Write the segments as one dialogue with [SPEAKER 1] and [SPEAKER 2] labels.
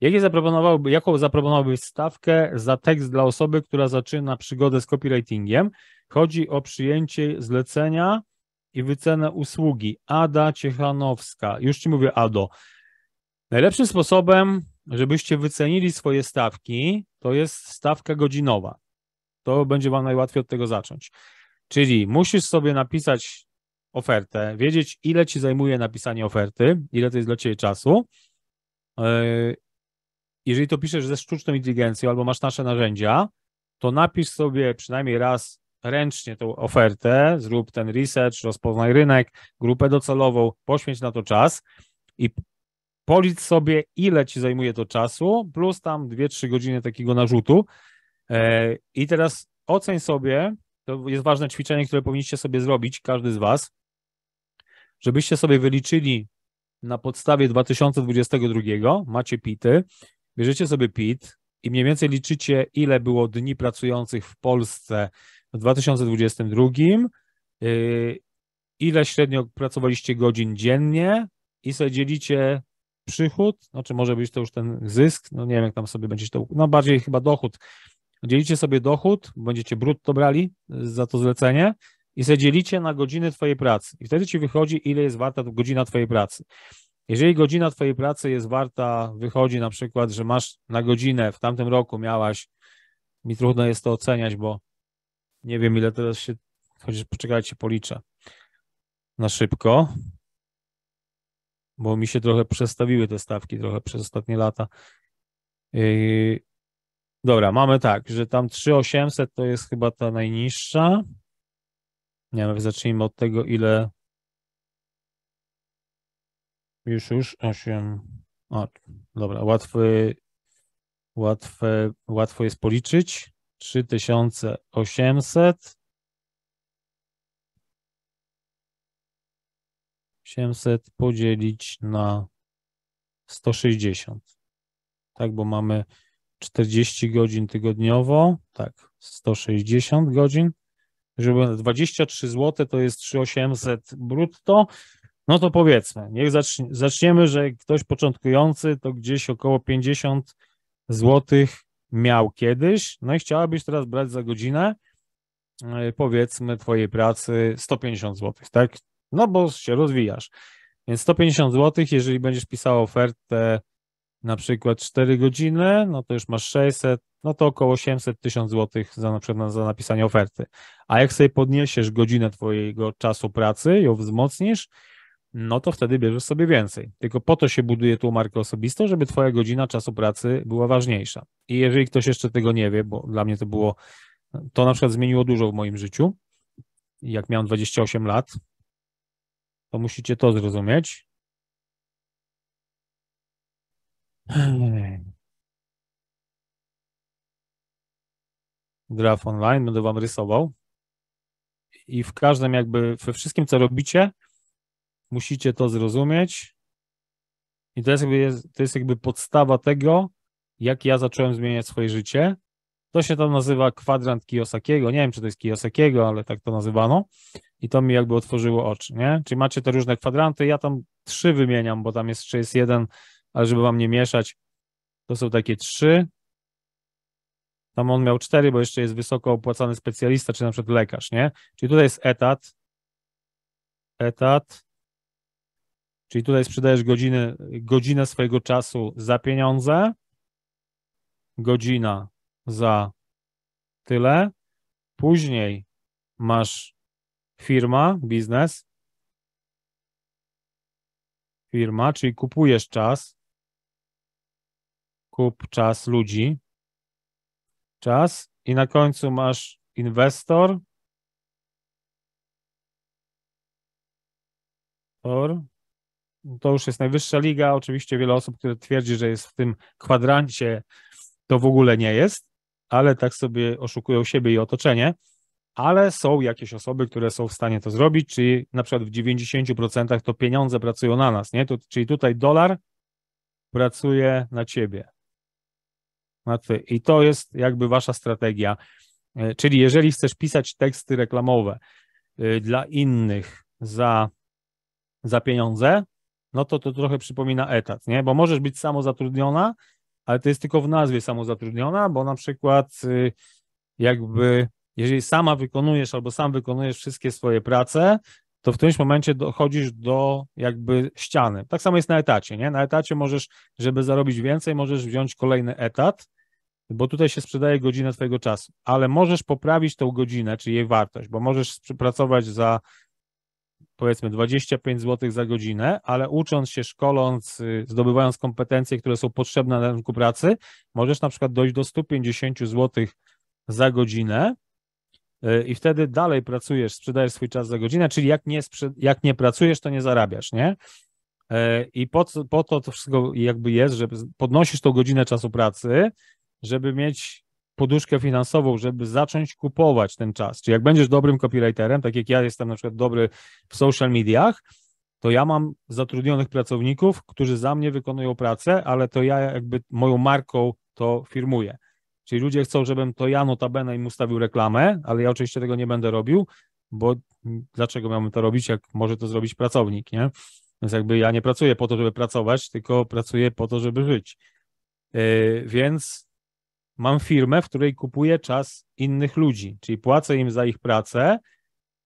[SPEAKER 1] Jakie zaproponowałby, jaką zaproponowałbyś stawkę za tekst dla osoby, która zaczyna przygodę z copywritingiem? Chodzi o przyjęcie zlecenia i wycenę usługi. Ada Ciechanowska. Już Ci mówię, Ado. Najlepszym sposobem, żebyście wycenili swoje stawki, to jest stawka godzinowa. To będzie Wam najłatwiej od tego zacząć. Czyli musisz sobie napisać ofertę, wiedzieć, ile Ci zajmuje napisanie oferty, ile to jest dla Ciebie czasu e, jeżeli to piszesz ze sztuczną inteligencją albo masz nasze narzędzia, to napisz sobie przynajmniej raz ręcznie tą ofertę, zrób ten research, rozpoznaj rynek, grupę docelową, poświęć na to czas i policz sobie, ile ci zajmuje to czasu, plus tam 2-3 godziny takiego narzutu. E, I teraz oceń sobie, to jest ważne ćwiczenie, które powinniście sobie zrobić, każdy z Was, żebyście sobie wyliczyli na podstawie 2022, macie pity, bierzecie sobie PIT i mniej więcej liczycie, ile było dni pracujących w Polsce w 2022, yy, ile średnio pracowaliście godzin dziennie i sobie dzielicie przychód, znaczy może być to już ten zysk, no nie wiem jak tam sobie będziecie to, no bardziej chyba dochód. Dzielicie sobie dochód, będziecie brutto brali za to zlecenie i sobie dzielicie na godziny twojej pracy i wtedy ci wychodzi ile jest warta godzina twojej pracy. Jeżeli godzina Twojej pracy jest warta, wychodzi na przykład, że masz na godzinę w tamtym roku miałaś, mi trudno jest to oceniać, bo nie wiem ile teraz się, chociaż poczekajcie, policzę na szybko, bo mi się trochę przestawiły te stawki trochę przez ostatnie lata. Yy, dobra, mamy tak, że tam 3800 to jest chyba ta najniższa. Nie wiem, no, zacznijmy od tego, ile już, już, 8. O, dobra, łatwy, łatwe, łatwo jest policzyć. 3800. 800 podzielić na 160. Tak, bo mamy 40 godzin tygodniowo. Tak, 160 godzin. Żeby 23 zł to jest 3800 brutto. No to powiedzmy, niech zaczniemy, że ktoś początkujący to gdzieś około 50 zł miał kiedyś, no i chciałabyś teraz brać za godzinę, e, powiedzmy, twojej pracy 150 zł, tak? No bo się rozwijasz. Więc 150 zł, jeżeli będziesz pisał ofertę na przykład 4 godziny, no to już masz 600, no to około 800 tysięcy złotych za na za napisanie oferty. A jak sobie podniesiesz godzinę twojego czasu pracy, ją wzmocnisz, no to wtedy bierzesz sobie więcej. Tylko po to się buduje tą markę osobistą, żeby twoja godzina czasu pracy była ważniejsza. I jeżeli ktoś jeszcze tego nie wie, bo dla mnie to było, to na przykład zmieniło dużo w moim życiu, jak miałem 28 lat, to musicie to zrozumieć. Hmm. Graf online, będę wam rysował. I w każdym jakby, we wszystkim co robicie, Musicie to zrozumieć. I to jest, jakby, to jest jakby podstawa tego, jak ja zacząłem zmieniać swoje życie. To się tam nazywa kwadrant Kiyosakiego. Nie wiem, czy to jest Kiyosakiego, ale tak to nazywano. I to mi jakby otworzyło oczy, nie? Czyli macie te różne kwadranty. Ja tam trzy wymieniam, bo tam jeszcze jest jeden, ale żeby wam nie mieszać, to są takie trzy. Tam on miał cztery, bo jeszcze jest wysoko opłacany specjalista, czy na przykład lekarz, nie? Czyli tutaj jest etat. Etat. Czyli tutaj sprzedajesz godzinę, godzinę swojego czasu za pieniądze, godzina za tyle, później masz firma, biznes, firma, czyli kupujesz czas, kup czas ludzi, czas i na końcu masz inwestor, or, to już jest najwyższa liga. Oczywiście wiele osób, które twierdzi, że jest w tym kwadrancie, to w ogóle nie jest, ale tak sobie oszukują siebie i otoczenie. Ale są jakieś osoby, które są w stanie to zrobić, czyli na przykład w 90% to pieniądze pracują na nas, nie? To, czyli tutaj dolar pracuje na ciebie. Na ty. I to jest jakby wasza strategia. E, czyli jeżeli chcesz pisać teksty reklamowe e, dla innych za, za pieniądze, no to to trochę przypomina etat, nie? Bo możesz być samozatrudniona, ale to jest tylko w nazwie samozatrudniona, bo na przykład y, jakby jeżeli sama wykonujesz albo sam wykonujesz wszystkie swoje prace, to w którymś momencie dochodzisz do jakby ściany. Tak samo jest na etacie, nie? Na etacie możesz, żeby zarobić więcej, możesz wziąć kolejny etat, bo tutaj się sprzedaje godzina twojego czasu, ale możesz poprawić tą godzinę, czy jej wartość, bo możesz pracować za powiedzmy 25 zł za godzinę, ale ucząc się, szkoląc, y, zdobywając kompetencje, które są potrzebne na rynku pracy, możesz na przykład dojść do 150 zł za godzinę y, i wtedy dalej pracujesz, sprzedajesz swój czas za godzinę, czyli jak nie, jak nie pracujesz, to nie zarabiasz, nie? E, I po, po to to wszystko jakby jest, że podnosisz tą godzinę czasu pracy, żeby mieć poduszkę finansową, żeby zacząć kupować ten czas. Czyli jak będziesz dobrym copywriterem, tak jak ja jestem na przykład dobry w social mediach, to ja mam zatrudnionych pracowników, którzy za mnie wykonują pracę, ale to ja jakby moją marką to firmuję. Czyli ludzie chcą, żebym to ja notabene im ustawił reklamę, ale ja oczywiście tego nie będę robił, bo dlaczego miałbym to robić, jak może to zrobić pracownik, nie? Więc jakby ja nie pracuję po to, żeby pracować, tylko pracuję po to, żeby żyć. Yy, więc mam firmę, w której kupuję czas innych ludzi, czyli płacę im za ich pracę.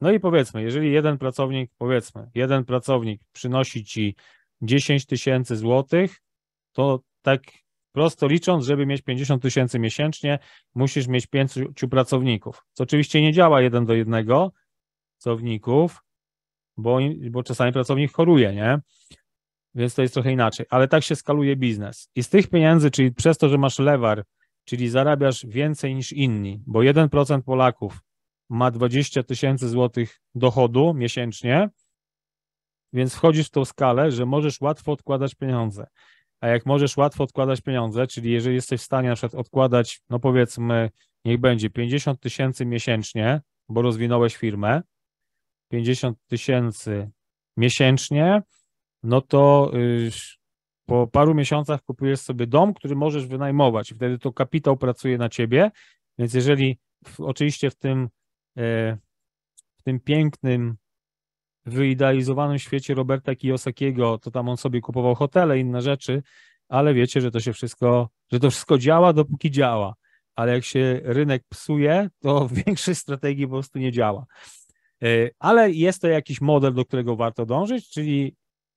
[SPEAKER 1] No i powiedzmy, jeżeli jeden pracownik, powiedzmy, jeden pracownik przynosi ci 10 tysięcy złotych, to tak prosto licząc, żeby mieć 50 tysięcy miesięcznie, musisz mieć 5 pracowników. Co oczywiście nie działa jeden do jednego pracowników, bo, bo czasami pracownik choruje, nie? Więc to jest trochę inaczej, ale tak się skaluje biznes. I z tych pieniędzy, czyli przez to, że masz lewar, czyli zarabiasz więcej niż inni, bo 1% Polaków ma 20 tysięcy złotych dochodu miesięcznie, więc wchodzisz w tą skalę, że możesz łatwo odkładać pieniądze. A jak możesz łatwo odkładać pieniądze, czyli jeżeli jesteś w stanie na przykład odkładać, no powiedzmy, niech będzie 50 tysięcy miesięcznie, bo rozwinąłeś firmę, 50 tysięcy miesięcznie, no to y, po paru miesiącach kupujesz sobie dom, który możesz wynajmować wtedy to kapitał pracuje na ciebie, więc jeżeli w, oczywiście w tym, e, w tym pięknym, wyidealizowanym świecie Roberta Kiyosakiego, to tam on sobie kupował hotele, inne rzeczy, ale wiecie, że to się wszystko, że to wszystko działa, dopóki działa, ale jak się rynek psuje, to większej strategii po prostu nie działa. E, ale jest to jakiś model, do którego warto dążyć, czyli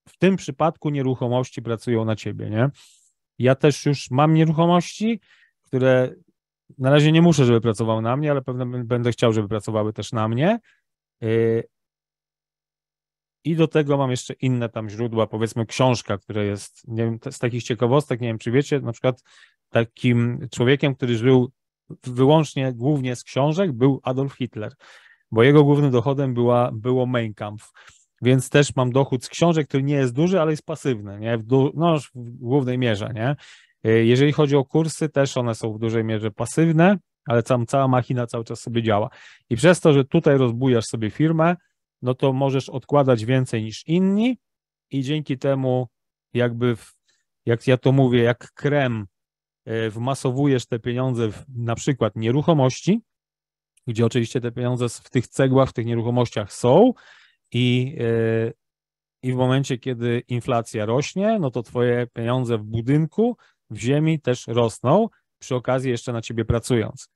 [SPEAKER 1] w tym przypadku nieruchomości pracują na ciebie, nie? Ja też już mam nieruchomości, które na razie nie muszę, żeby pracowały na mnie, ale pewnie będę chciał, żeby pracowały też na mnie. Y, I do tego mam jeszcze inne tam źródła, powiedzmy książka, która jest, nie wiem, z takich ciekawostek, nie wiem czy wiecie, na przykład takim człowiekiem, który żył wyłącznie, głównie z książek, był Adolf Hitler, bo jego głównym dochodem była, było Mein Kampf więc też mam dochód z książek, który nie jest duży, ale jest pasywny, nie? W, du- no, w głównej mierze, nie? Y, jeżeli chodzi o kursy, też one są w dużej mierze pasywne, ale tam cała machina cały czas sobie działa. I przez to, że tutaj rozbujasz sobie firmę, no to możesz odkładać więcej niż inni i dzięki temu jakby, w, jak ja to mówię, jak krem y, wmasowujesz te pieniądze w na przykład nieruchomości, gdzie oczywiście te pieniądze w tych cegłach, w tych nieruchomościach są, i, y, I w momencie, kiedy inflacja rośnie, no to twoje pieniądze w budynku, w ziemi też rosną, przy okazji jeszcze na ciebie pracując.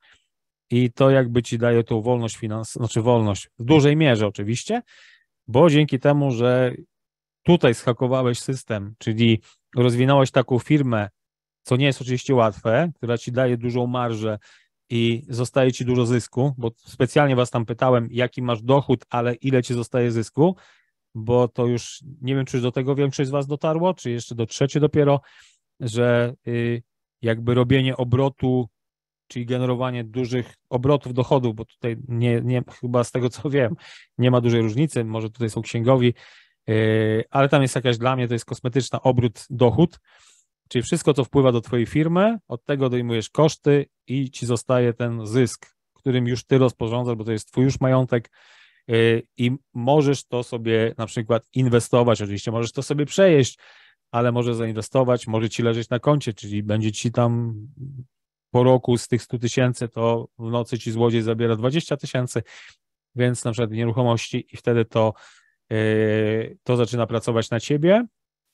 [SPEAKER 1] I to jakby ci daje tą wolność finansową, znaczy wolność w dużej mierze oczywiście, bo dzięki temu, że tutaj schakowałeś system, czyli rozwinąłeś taką firmę, co nie jest oczywiście łatwe, która ci daje dużą marżę i zostaje ci dużo zysku, bo specjalnie was tam pytałem, jaki masz dochód, ale ile ci zostaje zysku, bo to już nie wiem, czy już do tego większość z was dotarło, czy jeszcze do trzecie dopiero, że y, jakby robienie obrotu, czyli generowanie dużych obrotów dochodów, bo tutaj nie, nie, chyba z tego co wiem, nie ma dużej różnicy, może tutaj są księgowi, y, ale tam jest jakaś dla mnie, to jest kosmetyczna obrót dochód, Czyli wszystko, co wpływa do Twojej firmy, od tego dojmujesz koszty i ci zostaje ten zysk, którym już Ty rozporządzasz, bo to jest Twój już majątek yy, i możesz to sobie na przykład inwestować. Oczywiście możesz to sobie przejeść, ale możesz zainwestować, może ci leżeć na koncie, czyli będzie ci tam po roku z tych 100 tysięcy, to w nocy ci złodziej zabiera 20 tysięcy, więc na przykład nieruchomości i wtedy to, yy, to zaczyna pracować na ciebie.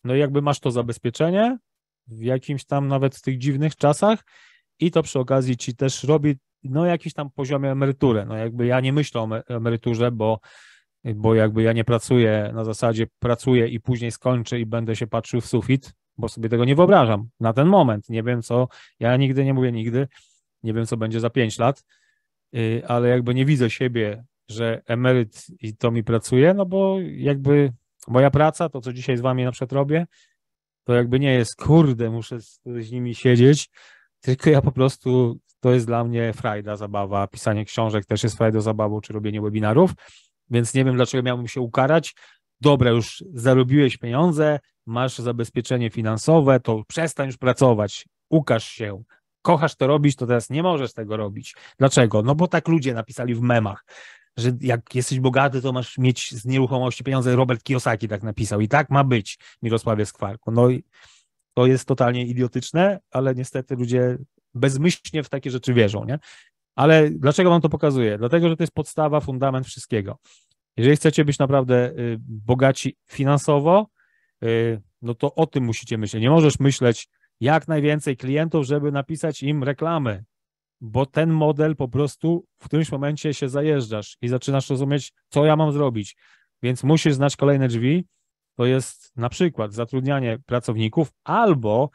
[SPEAKER 1] No i jakby masz to zabezpieczenie, w jakimś tam nawet w tych dziwnych czasach i to przy okazji ci też robi no jakiś tam poziomie emeryturę. No jakby ja nie myślę o emeryturze, bo, bo jakby ja nie pracuję na zasadzie pracuję i później skończę i będę się patrzył w sufit, bo sobie tego nie wyobrażam na ten moment. Nie wiem co, ja nigdy nie mówię nigdy, nie wiem co będzie za pięć lat, y, ale jakby nie widzę siebie, że emeryt i to mi pracuje, no bo jakby moja praca, to co dzisiaj z wami na przykład robię, to jakby nie jest, kurde, muszę z, z nimi siedzieć, tylko ja po prostu, to jest dla mnie frajda, zabawa. Pisanie książek też jest frajda, zabawą, czy robienie webinarów, więc nie wiem, dlaczego miałbym się ukarać. Dobra, już zarobiłeś pieniądze, masz zabezpieczenie finansowe, to przestań już pracować, ukaż się, kochasz to robić, to teraz nie możesz tego robić. Dlaczego? No bo tak ludzie napisali w memach że jak jesteś bogaty, to masz mieć z nieruchomości pieniądze. Robert Kiyosaki tak napisał i tak ma być Mirosławie Skwarku. No i to jest totalnie idiotyczne, ale niestety ludzie bezmyślnie w takie rzeczy wierzą, nie? Ale dlaczego wam to pokazuję? Dlatego, że to jest podstawa, fundament wszystkiego. Jeżeli chcecie być naprawdę y, bogaci finansowo, y, no to o tym musicie myśleć. Nie możesz myśleć jak najwięcej klientów, żeby napisać im reklamy bo ten model po prostu w którymś momencie się zajeżdżasz i zaczynasz rozumieć, co ja mam zrobić. Więc musisz znać kolejne drzwi. To jest na przykład zatrudnianie pracowników, albo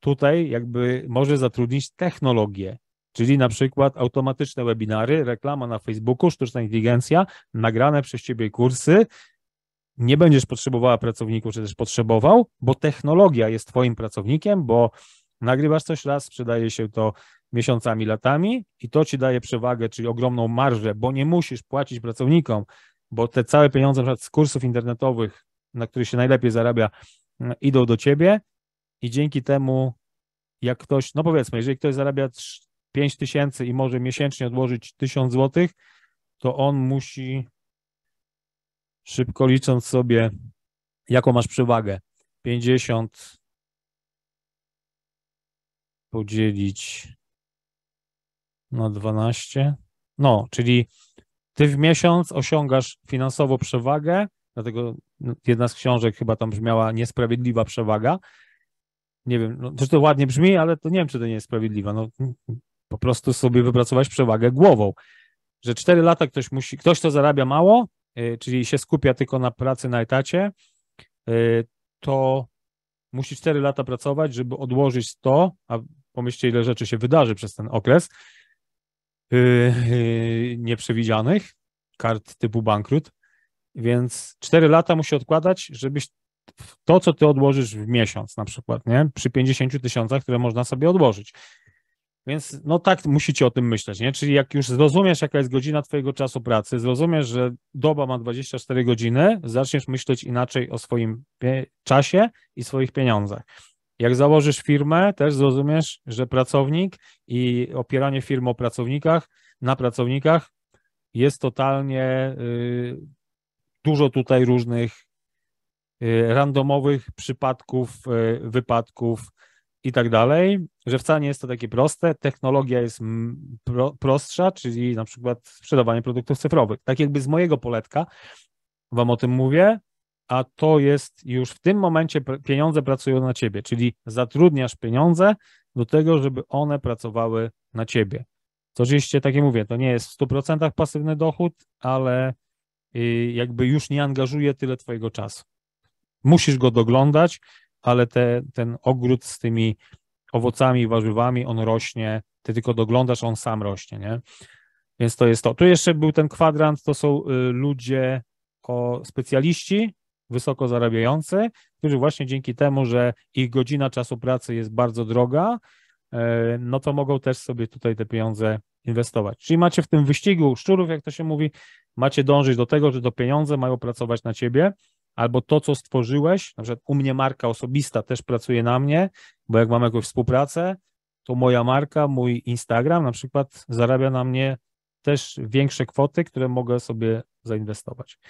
[SPEAKER 1] tutaj jakby może zatrudnić technologię, czyli na przykład automatyczne webinary, reklama na Facebooku, sztuczna inteligencja, nagrane przez ciebie kursy. Nie będziesz potrzebowała pracowników, czy też potrzebował, bo technologia jest twoim pracownikiem, bo nagrywasz coś raz, sprzedaje się to miesiącami, latami i to ci daje przewagę, czyli ogromną marżę, bo nie musisz płacić pracownikom, bo te całe pieniądze na z kursów internetowych, na których się najlepiej zarabia, mm, idą do ciebie i dzięki temu jak ktoś, no powiedzmy, jeżeli ktoś zarabia 5 tysięcy i może miesięcznie odłożyć 1000 złotych, to on musi szybko licząc sobie, jaką masz przewagę. 50 podzielić na 12. No, czyli ty w miesiąc osiągasz finansowo przewagę, dlatego jedna z książek chyba tam brzmiała niesprawiedliwa przewaga. Nie wiem, no, to ładnie brzmi, ale to nie wiem, czy to nie jest sprawiedliwa. No, po prostu sobie wypracować przewagę głową. Że 4 lata ktoś musi, ktoś to zarabia mało, yy, czyli się skupia tylko na pracy na etacie, yy, to musi 4 lata pracować, żeby odłożyć to, a pomyślcie, ile rzeczy się wydarzy przez ten okres, Y, y, nieprzewidzianych, kart typu bankrut, więc 4 lata musi odkładać, żebyś to, co ty odłożysz w miesiąc na przykład, nie? Przy 50 tysiącach, które można sobie odłożyć. Więc no tak musicie o tym myśleć, nie? Czyli jak już zrozumiesz, jaka jest godzina twojego czasu pracy, zrozumiesz, że doba ma 24 godziny, zaczniesz myśleć inaczej o swoim czasie i swoich pieniądzach. Jak założysz firmę, też zrozumiesz, że pracownik i opieranie firm o pracownikach, na pracownikach jest totalnie y, dużo tutaj różnych y, randomowych przypadków, y, wypadków i tak dalej, że wcale nie jest to takie proste. Technologia jest prostsza, czyli na przykład sprzedawanie produktów cyfrowych. Tak jakby z mojego poletka Wam o tym mówię, a to jest już w tym momencie pieniądze pracują na ciebie, czyli zatrudniasz pieniądze do tego, żeby one pracowały na ciebie. To oczywiście, tak jak mówię, to nie jest w 100% pasywny dochód, ale y, jakby już nie angażuje tyle twojego czasu. Musisz go doglądać, ale te, ten ogród z tymi owocami i warzywami, on rośnie, ty tylko doglądasz, on sam rośnie, nie? Więc to jest to. Tu jeszcze był ten kwadrant, to są y, ludzie o specjaliści, wysoko zarabiający, którzy właśnie dzięki temu, że ich godzina czasu pracy jest bardzo droga, e, no to mogą też sobie tutaj te pieniądze inwestować. Czyli macie w tym wyścigu szczurów, jak to się mówi, macie dążyć do tego, że to pieniądze mają pracować na ciebie, albo to, co stworzyłeś, na przykład u mnie marka osobista też pracuje na mnie, bo jak mam jakąś współpracę, to moja marka, mój Instagram na przykład zarabia na mnie też większe kwoty, które mogę sobie zainwestować.